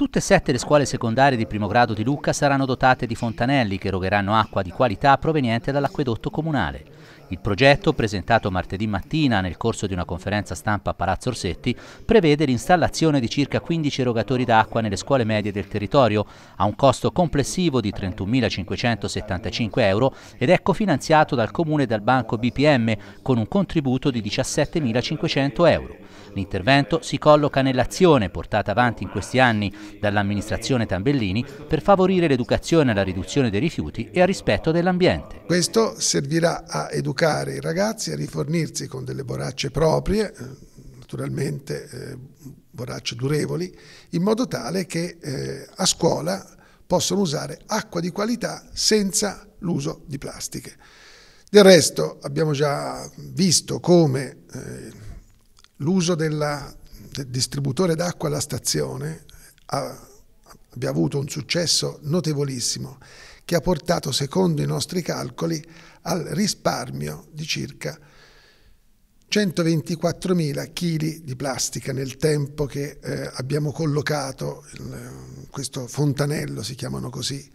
Tutte e sette le scuole secondarie di primo grado di Lucca saranno dotate di fontanelli che erogheranno acqua di qualità proveniente dall'acquedotto comunale. Il progetto, presentato martedì mattina nel corso di una conferenza stampa a Palazzo Orsetti, prevede l'installazione di circa 15 erogatori d'acqua nelle scuole medie del territorio, a un costo complessivo di 31.575 euro ed è cofinanziato ecco dal Comune e dal Banco BPM con un contributo di 17.500 euro. L'intervento si colloca nell'azione portata avanti in questi anni dall'amministrazione Tambellini per favorire l'educazione alla riduzione dei rifiuti e al rispetto dell'ambiente. Questo servirà a educare i ragazzi a rifornirsi con delle borracce proprie, eh, naturalmente eh, borracce durevoli, in modo tale che eh, a scuola possano usare acqua di qualità senza l'uso di plastiche. Del resto abbiamo già visto come eh, l'uso del distributore d'acqua alla stazione ha, abbia avuto un successo notevolissimo che ha portato, secondo i nostri calcoli, al risparmio di circa 124.000 kg di plastica nel tempo che eh, abbiamo collocato, il, eh, questo fontanello si chiamano così,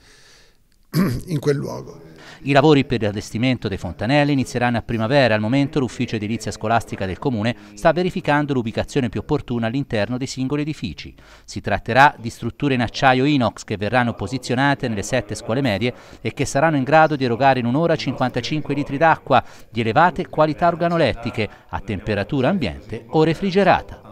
in quel luogo. I lavori per l'allestimento dei fontanelli inizieranno a primavera. Al momento l'ufficio edilizia scolastica del Comune sta verificando l'ubicazione più opportuna all'interno dei singoli edifici. Si tratterà di strutture in acciaio inox che verranno posizionate nelle sette scuole medie e che saranno in grado di erogare in un'ora 55 litri d'acqua di elevate qualità organolettiche a temperatura ambiente o refrigerata.